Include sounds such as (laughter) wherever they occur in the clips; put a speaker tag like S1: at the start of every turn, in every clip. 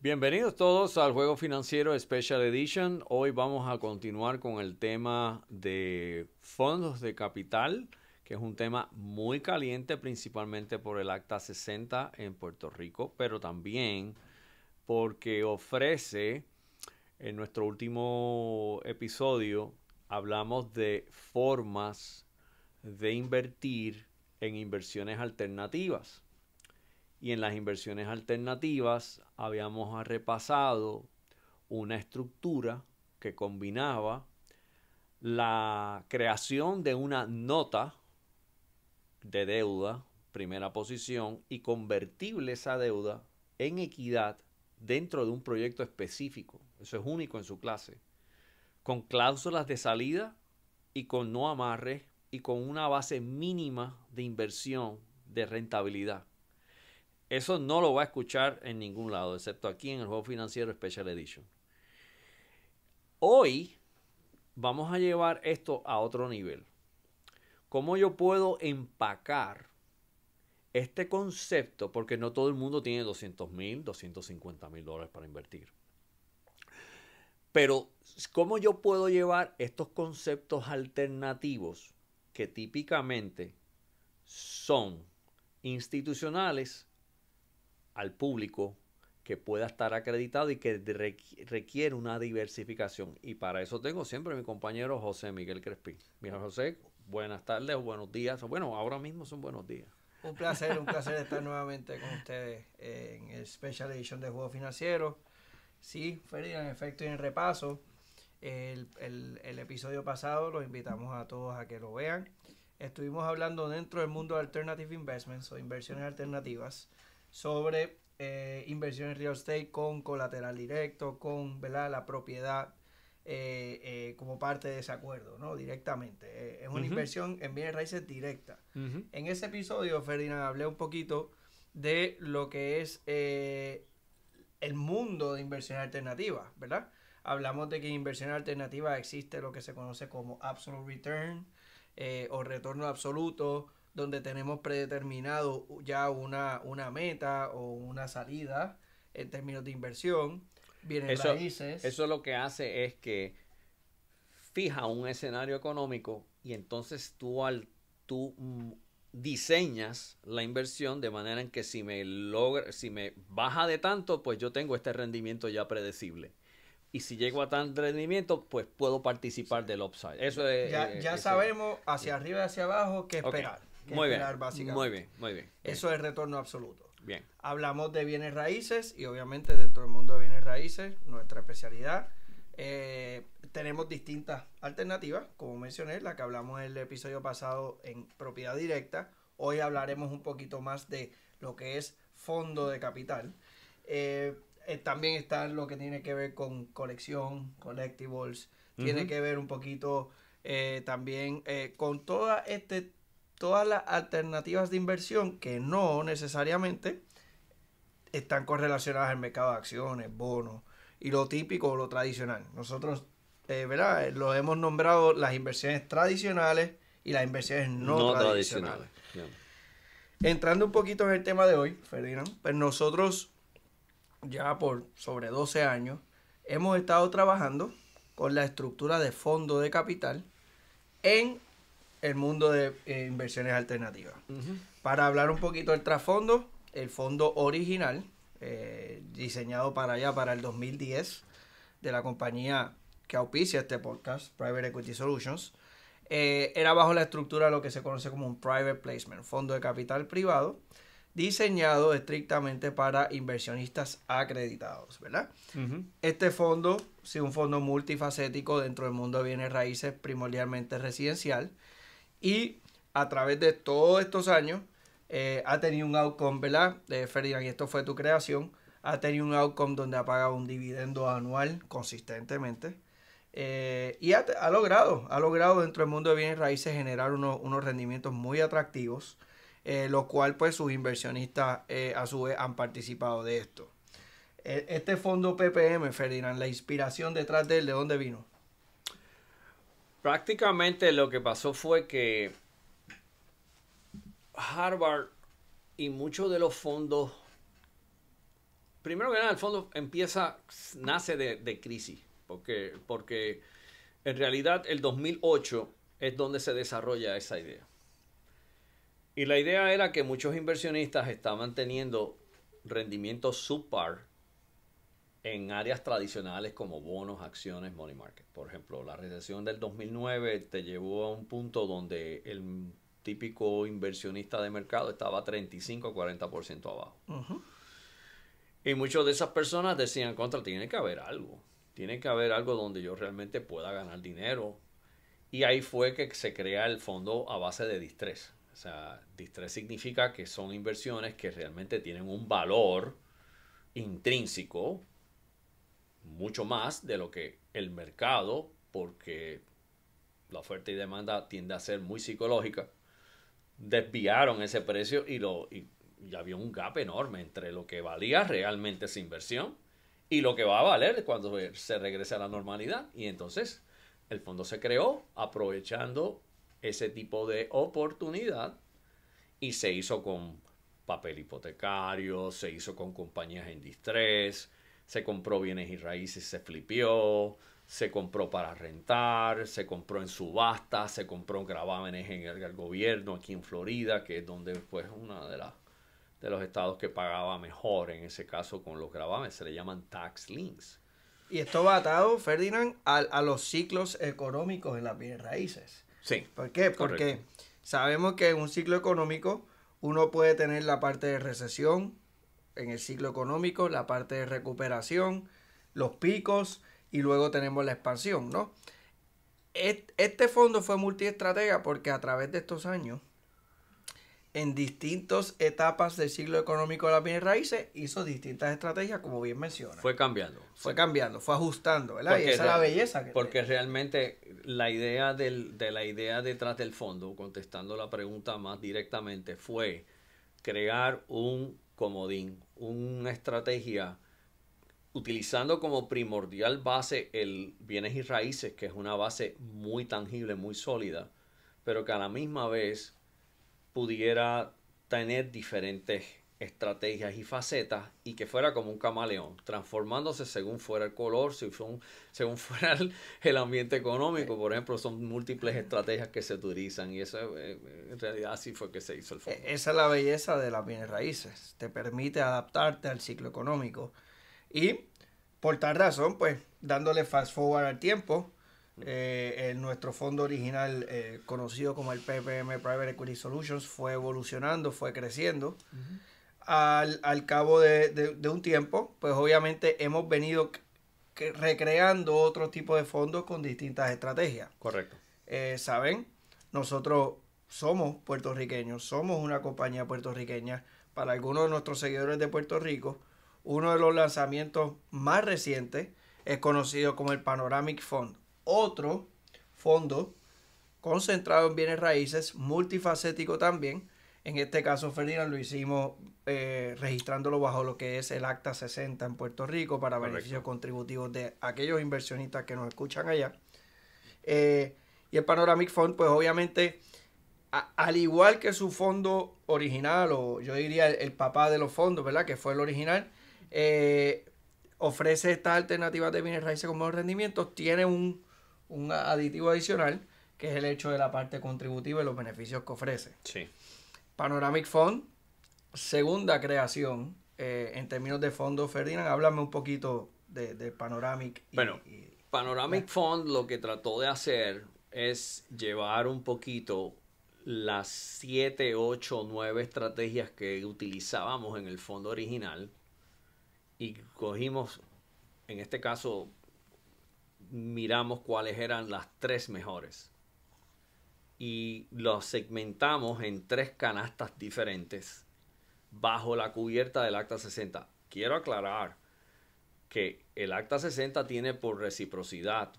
S1: Bienvenidos todos al Juego Financiero Special Edition. Hoy vamos a continuar con el tema de fondos de capital, que es un tema muy caliente principalmente por el Acta 60 en Puerto Rico, pero también porque ofrece, en nuestro último episodio hablamos de formas de invertir en inversiones alternativas y en las inversiones alternativas habíamos repasado una estructura que combinaba la creación de una nota de deuda, primera posición, y convertible esa deuda en equidad dentro de un proyecto específico. Eso es único en su clase. Con cláusulas de salida y con no amarre y con una base mínima de inversión de rentabilidad. Eso no lo va a escuchar en ningún lado, excepto aquí en el juego financiero Special Edition. Hoy vamos a llevar esto a otro nivel. ¿Cómo yo puedo empacar este concepto? Porque no todo el mundo tiene 200 mil, 250 mil dólares para invertir. Pero, ¿cómo yo puedo llevar estos conceptos alternativos que típicamente son institucionales al público que pueda estar acreditado y que requiere una diversificación. Y para eso tengo siempre a mi compañero José Miguel Crespi. Mira, José, buenas tardes o buenos días. Bueno, ahora mismo son buenos días.
S2: Un placer, un placer estar nuevamente con ustedes en el Special Edition de Juegos Financieros. Sí, Ferdinand, en efecto, y en repaso, el, el episodio pasado los invitamos a todos a que lo vean. Estuvimos hablando dentro del mundo de Alternative Investments o inversiones alternativas sobre inversiones eh, inversión en real estate con colateral directo, con ¿verdad? la propiedad eh, eh, como parte de ese acuerdo, ¿no? Directamente. es una inversión en bienes raíces directa. En ese episodio, Ferdinand, hablé un poquito de lo que es el mundo de inversión alternativa, ¿verdad? Hablamos de que en inversión alternativa existe lo que se conoce como absolute return o retorno absoluto, donde tenemos predeterminado ya una, una meta o una salida en términos de inversión, bienes eso, raíces.
S1: Eso lo que hace es que fija un escenario económico y entonces tú, al, tú mm, diseñas la inversión de manera en que si me logra, si me baja de tanto, pues yo tengo este rendimiento ya predecible. Y si llego a tan rendimiento, pues puedo participar del upside. Eso Ya, eh, eh, sabemos
S2: eh, hacia arriba y hacia abajo qué esperar muy bien, Muy bien, muy bien. Eso es retorno absoluto. Bien. Hablamos de bienes raíces y obviamente dentro del mundo de bienes raíces, nuestra especialidad, eh, tenemos distintas alternativas, como mencioné, la que hablamos en el episodio pasado en propiedad directa. Hoy hablaremos un poquito más de lo que es fondo de capital. Eh, eh, también está lo que tiene que ver con colección, collectibles, tiene que ver un poquito también con todo este todas las alternativas de inversión que no necesariamente están correlacionadas al mercado de acciones, bonos y lo típico o lo tradicional. Nosotros, eh, ¿verdad? Eh, lo hemos nombrado las inversiones tradicionales y las inversiones no, tradicionales. Entrando un poquito en el tema de hoy, Ferdinand, pues nosotros ya por sobre 12 años hemos estado trabajando con la estructura de fondo de capital en el mundo de eh, inversiones alternativas. Para hablar un poquito del trasfondo, el fondo original, eh, diseñado para allá, para el 2010, de la compañía que auspicia este podcast, Private Equity Solutions, eh, era bajo la estructura de lo que se conoce como un private placement, fondo de capital privado, diseñado estrictamente para inversionistas acreditados, ¿verdad? Este fondo, si un fondo multifacético dentro del mundo de bienes raíces, primordialmente residencial, y a través de todos estos años eh, ha tenido un outcome, ¿verdad? De eh, Ferdinand, y esto fue tu creación, ha tenido un outcome donde ha pagado un dividendo anual consistentemente. Eh, y ha, logrado, ha logrado dentro del mundo de bienes raíces generar unos, unos rendimientos muy atractivos, lo cual pues sus inversionistas a su vez han participado de esto. E, este fondo PPM, Ferdinand, la inspiración detrás de él, ¿de dónde vino?
S1: prácticamente lo que pasó fue que Harvard y muchos de los fondos, primero que nada, el fondo empieza, nace de, crisis, porque, porque en realidad el 2008 es donde se desarrolla esa idea. Y la idea era que muchos inversionistas estaban teniendo rendimientos super en áreas tradicionales como bonos, acciones, money market. Por ejemplo, la recesión del 2009 te llevó a un punto donde el típico inversionista de mercado estaba 35 40%
S2: abajo.
S1: Y muchas de esas personas decían, contra, tiene que haber algo. Tiene que haber algo donde yo realmente pueda ganar dinero. Y ahí fue que se crea el fondo a base de distress, O sea, distress significa que son inversiones que realmente tienen un valor intrínseco mucho más de lo que el mercado, porque la oferta y demanda tiende a ser muy psicológica, desviaron ese precio y, lo, y, había un gap enorme entre lo que valía realmente esa inversión y lo que va a valer cuando se regrese a la normalidad. Y entonces el fondo se creó aprovechando ese tipo de oportunidad y se hizo con papel hipotecario, se hizo con compañías en distrés, se compró bienes y raíces, se flipió, se compró para rentar, se compró en subasta, se compró en gravámenes en el, gobierno aquí en Florida, que es donde fue una de de los estados que pagaba mejor en ese caso con los gravámenes, se le llaman
S2: tax links. Y esto va atado, Ferdinand, a, los ciclos económicos en las bienes raíces. Sí. ¿Por qué? Porque sabemos que en un ciclo económico uno puede tener la parte de recesión, en el ciclo económico, la parte de recuperación, los picos y luego tenemos la expansión, ¿no? Este fondo fue multiestratega porque a través de estos años, en distintas etapas del ciclo económico de las bienes raíces, hizo distintas estrategias, como bien menciona. Fue cambiando. Fue cambiando, fue ajustando, ¿verdad? y esa es la belleza. porque
S1: realmente la idea de la idea detrás del fondo, contestando la pregunta más directamente, fue crear un comodín una estrategia utilizando como primordial base el bienes y raíces, que es una base muy tangible, muy sólida, pero que a la misma vez pudiera tener diferentes estrategias y facetas y que fuera como un camaleón, transformándose según fuera el color, según (laughs) fuera el, ambiente económico, por ejemplo, son múltiples estrategias que se utilizan y eso eh, eh, en realidad así fue que se hizo el e, fondo.
S2: Esa es la belleza de las bienes raíces, te permite adaptarte al ciclo económico y por tal razón, pues dándole fast forward al tiempo, eh, nuestro fondo original, conocido como el PPM Private Equity Solutions, fue evolucionando, fue creciendo al, cabo de, un tiempo, pues obviamente hemos venido recreando otro tipo de fondos con distintas estrategias. Correcto. Eh, saben, nosotros somos puertorriqueños, somos una compañía puertorriqueña. Para algunos de nuestros seguidores de Puerto Rico, uno de los lanzamientos más recientes es conocido como el Panoramic Fund. Otro fondo concentrado en bienes raíces, multifacético también, en este caso, Ferdinand, lo hicimos eh, registrándolo bajo lo que es el Acta 60 en Puerto Rico para beneficios contributivos de aquellos inversionistas que nos escuchan allá. Eh, y el Panoramic Fund, pues obviamente, al igual que su fondo original, o yo diría el, papá de los fondos, ¿verdad? Que fue el original, eh, ofrece estas alternativas de bienes raíces con mejores rendimientos, tiene un, un aditivo adicional, que es el hecho de la parte contributiva y los beneficios que ofrece. Sí. Panoramic Fund, segunda creación eh, en términos de fondo. Ferdinand, háblame un poquito de, de Panoramic.
S1: bueno, Panoramic Fund lo que trató de hacer es llevar un poquito las 7, 8, 9 estrategias que utilizábamos en el fondo original y cogimos, en este caso, miramos cuáles eran las tres mejores y los segmentamos en tres canastas diferentes bajo la cubierta del Acta 60. Quiero aclarar que el Acta 60 tiene por reciprocidad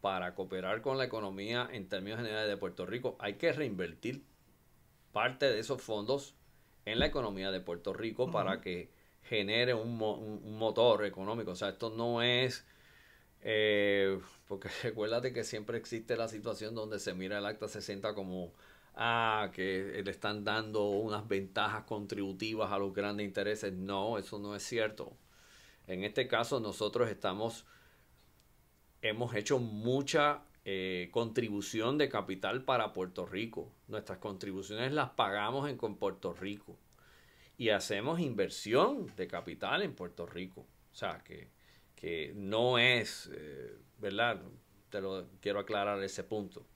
S1: para cooperar con la economía en términos generales de Puerto Rico, hay que reinvertir parte de esos fondos en la economía de Puerto Rico para que genere un, motor económico. O sea, esto no es eh, porque (laughs) recuérdate que siempre existe la situación donde se mira el acta 60 como ah, que le están dando unas ventajas contributivas a los grandes intereses. No, eso no es cierto. En este caso nosotros estamos, hemos hecho mucha eh, contribución de capital para Puerto Rico. Nuestras contribuciones las pagamos en, con Puerto Rico. Y hacemos inversión de capital en Puerto Rico. O sea que que no es, eh, ¿verdad? Te lo quiero aclarar ese punto.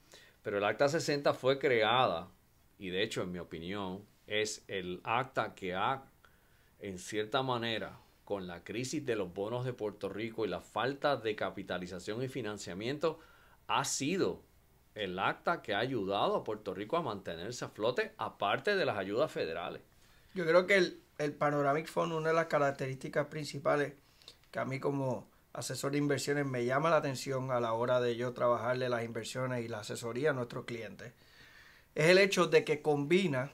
S1: Pero el Acta 60 fue creada, y de hecho, en mi opinión, es el acta que ha, en cierta manera, con la crisis de los bonos de Puerto Rico y la falta de capitalización y financiamiento, ha sido el acta que ha ayudado a Puerto Rico a mantenerse a flote, aparte de las ayudas federales.
S2: Yo creo que el, el Panoramic Fund, una de las características principales, que a mí como asesor de inversiones me llama la atención a la hora de yo trabajarle las inversiones y la asesoría a nuestros clientes, es el hecho de que combina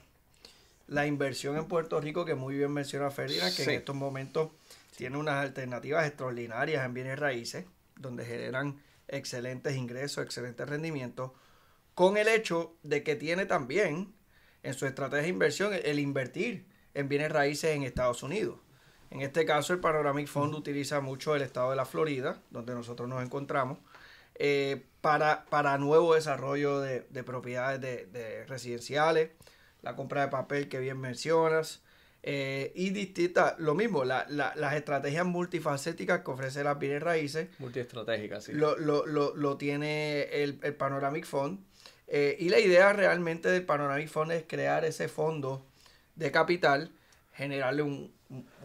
S2: la inversión en Puerto Rico, que muy bien menciona Ferdinand, que en estos momentos tiene unas alternativas extraordinarias en bienes raíces, donde generan excelentes ingresos, excelentes rendimientos, con el hecho de que tiene también en su estrategia de inversión el invertir en bienes raíces en Estados Unidos. En este caso, el Panoramic Fund utiliza mucho el estado de la Florida, donde nosotros nos encontramos, eh, para, para nuevo desarrollo de, propiedades residenciales, la compra de papel que bien mencionas, eh, y distintas, lo mismo, las estrategias multifacéticas que ofrece las bienes raíces.
S1: Multiestratégicas, sí.
S2: Lo, tiene el, Panoramic Fund. Eh, y la idea realmente del Panoramic Fund es crear ese fondo de capital generarle un,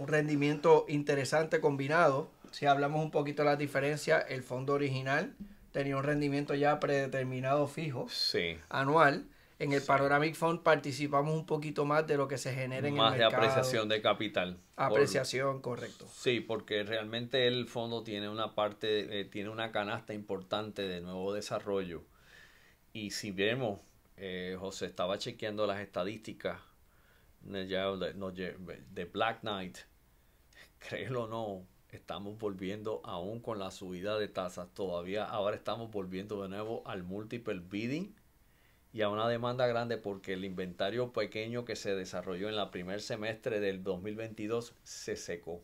S2: rendimiento interesante combinado. Si hablamos un poquito de las diferencias, el fondo original tenía un rendimiento ya predeterminado fijo anual. En el Panoramic Fund participamos un poquito más de lo que se genera en el mercado. Más de apreciación
S1: de capital. Apreciación, correcto. Sí, porque realmente el fondo tiene una parte, eh, tiene una canasta importante de nuevo desarrollo. Y si vemos, eh, José estaba chequeando las estadísticas de Black Knight, (laughs) créelo o no, estamos volviendo aún con la subida de tasas. Todavía ahora estamos volviendo de nuevo al multiple bidding y a una demanda grande porque el inventario pequeño que se desarrolló en el primer semestre del 2022 se secó.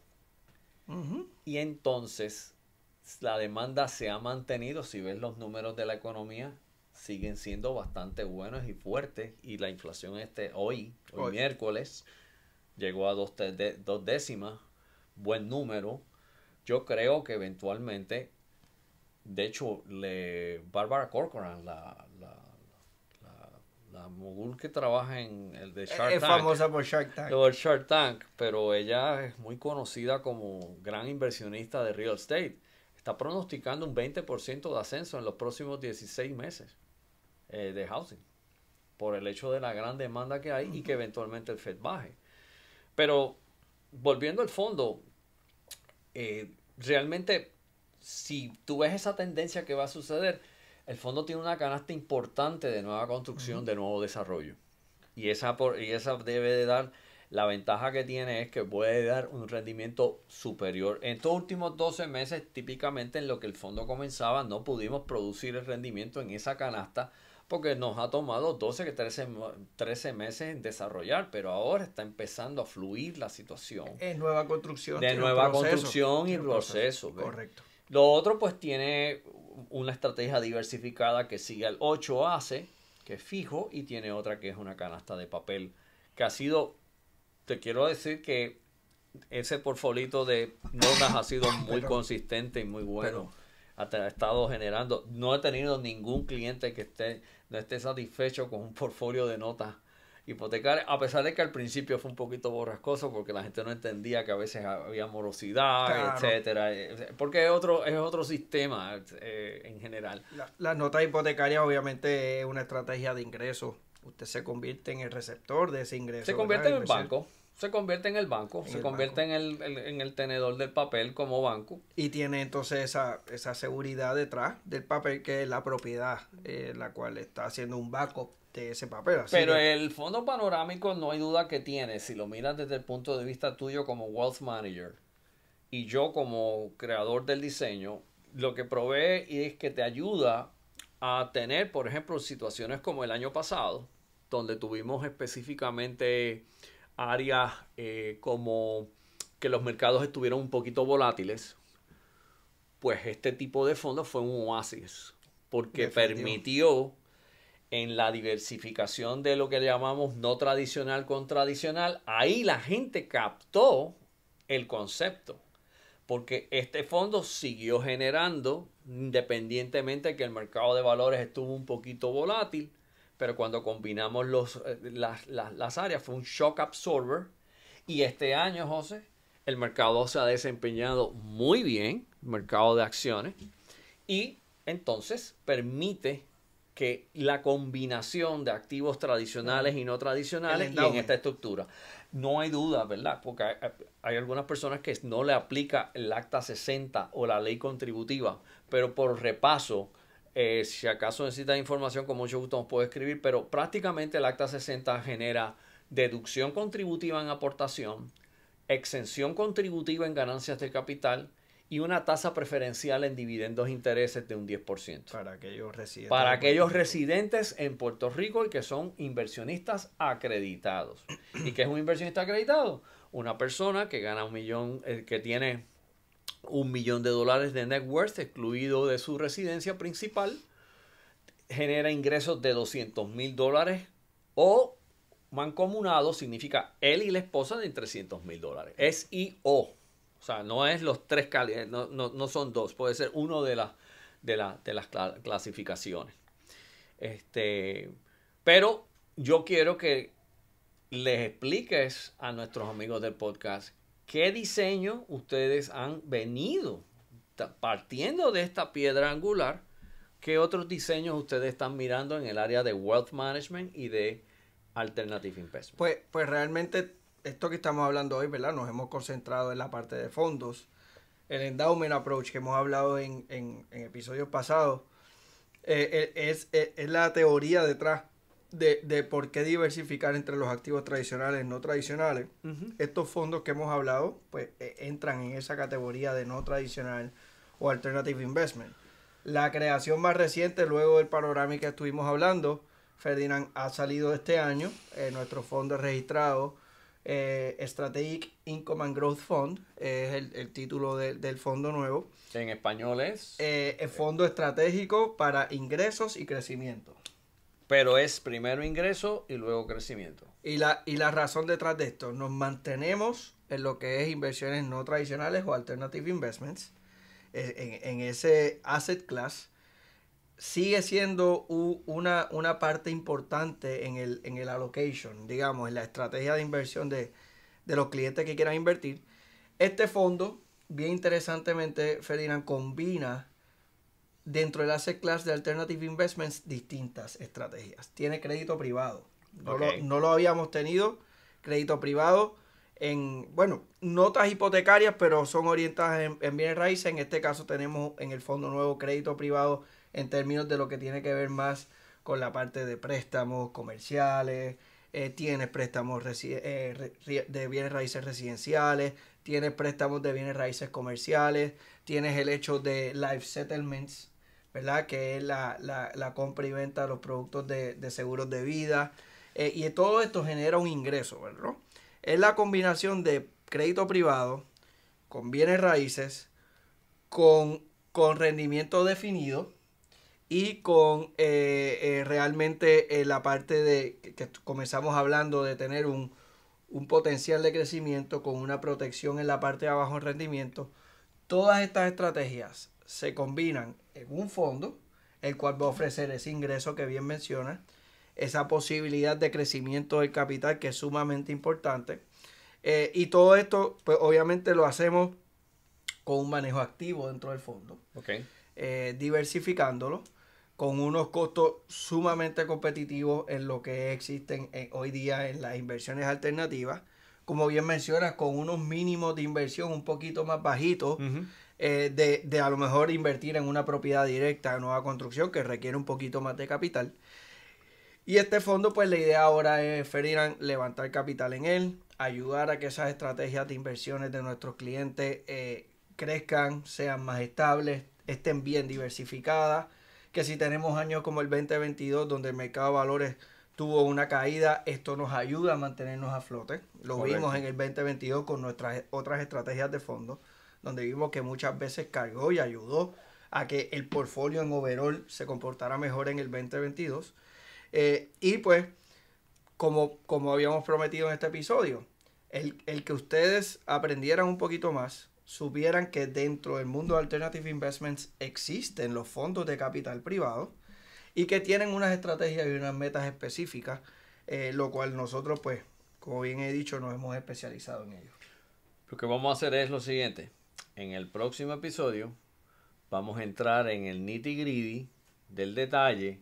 S1: Y entonces la demanda se ha mantenido, si ves los números de la economía, siguen siendo bastante buenos y fuertes y la inflación este hoy, hoy, miércoles, llegó a dos, de, dos décimas, buen número. Yo creo que eventualmente, de hecho, le, Barbara Corcoran, la, la, la, mogul que trabaja en el de Shark Tank. Es famosa por Tank. Shark Tank, pero ella es muy conocida como gran inversionista de real estate. Está pronosticando un 20% de ascenso en los próximos 16 meses. Eh, de housing, por el hecho de la gran demanda que hay y que eventualmente el Fed baje. Pero volviendo al fondo, eh, realmente si tú ves esa tendencia que va a suceder, el fondo tiene una canasta importante de nueva construcción, de nuevo desarrollo. Y esa, y esa debe de dar, la ventaja que tiene es que puede dar un rendimiento superior. En estos últimos 12 meses, típicamente en lo que el fondo comenzaba, no pudimos producir el rendimiento en esa canasta porque nos ha tomado 12 que 13, meses en desarrollar, pero ahora está empezando a fluir la situación.
S2: Es nueva construcción. De nueva construcción y proceso. correcto.
S1: Lo otro pues tiene una estrategia diversificada que sigue al 8 hace, que es fijo, y tiene otra que es una canasta de papel, que ha sido, te quiero decir que ese porfolito de notas ha sido (laughs) muy consistente y muy bueno ha estado generando. No he tenido ningún cliente que esté, no esté satisfecho con un portfolio de notas hipotecarias, a pesar de que al principio fue un poquito borrascoso porque la gente no entendía que a veces había morosidad, etcétera, eh, porque es otro, es otro sistema eh, en general.
S2: Las notas hipotecarias obviamente es una estrategia de ingreso. Usted se convierte en el receptor de ese ingreso. Se convierte en el banco
S1: se convierte en el banco, se convierte En, el, en, el, tenedor del papel como banco.
S2: Y tiene entonces esa, seguridad detrás del papel que es la propiedad, eh, la cual está haciendo un backup de ese papel. Pero
S1: el fondo panorámico no hay duda que tiene, si lo miras desde el punto de vista tuyo como wealth manager y yo como creador del diseño, lo que provee es que te ayuda a tener, por ejemplo, situaciones como el año pasado, donde tuvimos específicamente áreas eh, como que los mercados estuvieron un poquito volátiles, pues este tipo de fondos fue un oasis, porque permitió en la diversificación de lo que llamamos no tradicional con tradicional, ahí la gente captó el concepto, porque este fondo siguió generando, independientemente que el mercado de valores estuvo un poquito volátil, pero cuando combinamos los, eh, las, las, áreas fue un shock absorber. Y este año, José, el mercado se ha desempeñado muy bien, mercado de acciones, y entonces permite que la combinación de activos tradicionales y no tradicionales en esta estructura. No hay duda, ¿verdad? Porque hay, algunas personas que no le aplica el Acta 60 o la ley contributiva, pero por repaso, eh, si acaso necesitas información, como mucho gusto nos puede escribir, pero prácticamente el Acta 60 genera deducción contributiva en aportación, exención contributiva en ganancias de capital y una tasa preferencial en dividendos e intereses de un 10%. Para
S2: aquellos residentes. Para aquellos
S1: residentes en Puerto Rico y que son inversionistas acreditados. ¿Y qué es un inversionista acreditado? Una persona que gana un millón, eh, que tiene un millón de dólares de net worth excluido de su residencia principal, genera ingresos de 200 mil dólares o mancomunado significa él y la esposa de 300 mil dólares. Es y o. O sea, no es los tres, eh, no, no, son dos, puede ser uno de, de, de las clasificaciones. Este, pero yo quiero que les expliques a nuestros amigos del podcast qué diseño ustedes han venido partiendo de esta piedra angular, qué otros diseños ustedes están mirando en el área de wealth management y de alternative investment.
S2: Pues, pues realmente esto que estamos hablando hoy, ¿verdad? Nos hemos concentrado en la parte de fondos, el endowment approach que hemos hablado en, en, episodios pasados, eh, eh, es, eh, es la teoría detrás de, por qué diversificar entre los activos tradicionales y no tradicionales. Estos fondos que hemos hablado, pues e, entran en esa categoría de no tradicional o alternative investment. La creación más reciente, luego del panorama que estuvimos hablando, Ferdinand ha salido este año, eh, nuestro fondo registrado, eh, Strategic Income and Growth Fund, es el, título del fondo nuevo. En español es. Eh, el Fondo Estratégico para Ingresos y Crecimiento. Pero es primero ingreso y luego crecimiento. Y la, y la razón detrás de esto, nos mantenemos en lo que es inversiones no tradicionales o alternative investments, eh, en, ese asset class, sigue siendo una, una parte importante en el, en el allocation, digamos, en la estrategia de inversión de, de los clientes que quieran invertir. Este fondo, bien interesantemente, Ferdinand, combina dentro del asset class de Alternative Investments distintas estrategias. Tiene crédito privado. No, lo, no lo habíamos tenido, crédito privado en, bueno, notas hipotecarias, pero son orientadas en, bienes raíces. En este caso tenemos en el fondo nuevo crédito privado en términos de lo que tiene que ver más con la parte de préstamos comerciales, eh, tienes préstamos eh, de bienes raíces residenciales, tienes préstamos de bienes raíces comerciales, tienes el hecho de life settlements, ¿verdad? Que es la, compra y venta de los productos de, seguros de vida. Eh, y todo esto genera un ingreso, ¿verdad? Es la combinación de crédito privado con bienes raíces, con, con rendimiento definido y con eh, eh, realmente la parte de que comenzamos hablando de tener un, un, potencial de crecimiento con una protección en la parte de abajo en rendimiento, todas estas estrategias se combinan en un fondo, el cual va a ofrecer ese ingreso que bien menciona, esa posibilidad de crecimiento del capital que es sumamente importante. Eh, y todo esto, pues obviamente lo hacemos con un manejo activo dentro del fondo, okay. Eh, diversificándolo con unos costos sumamente competitivos en lo que existen eh, hoy día en las inversiones alternativas, como bien mencionas, con unos mínimos de inversión un poquito más bajitos. Eh, de, de, a lo mejor invertir en una propiedad directa de nueva construcción que requiere un poquito más de capital. Y este fondo, pues la idea ahora es, Ferdinand, levantar capital en él, ayudar a que esas estrategias de inversiones de nuestros clientes eh, crezcan, sean más estables, estén bien diversificadas, que si tenemos años como el 2022 donde el mercado de valores tuvo una caída, esto nos ayuda a mantenernos a flote. Lo vimos en el 2022 con nuestras otras estrategias de fondo donde vimos que muchas veces cargó y ayudó a que el portfolio en overall se comportara mejor en el 2022. Eh, y pues, como, como habíamos prometido en este episodio, el, que ustedes aprendieran un poquito más, supieran que dentro del mundo de Alternative Investments existen los fondos de capital privado y que tienen unas estrategias y unas metas específicas, eh, lo cual nosotros, pues, como bien he dicho, nos hemos especializado en ello.
S1: Lo que vamos a hacer es lo siguiente en el próximo episodio vamos a entrar en el nitty gritty del detalle,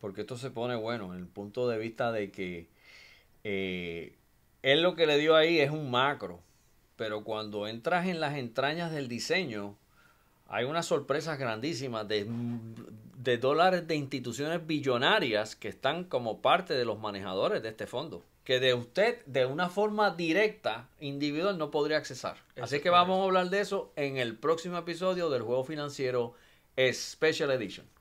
S1: porque esto se pone bueno en el punto de vista de que eh, él lo que le dio ahí es un macro, pero cuando entras en las entrañas del diseño, hay unas sorpresas grandísimas de, de dólares de instituciones billonarias que están como parte de los manejadores de este fondo que de usted de una forma directa, individual, no podría accesar. Así que vamos a hablar de eso en el próximo episodio del Juego Financiero Special Edition.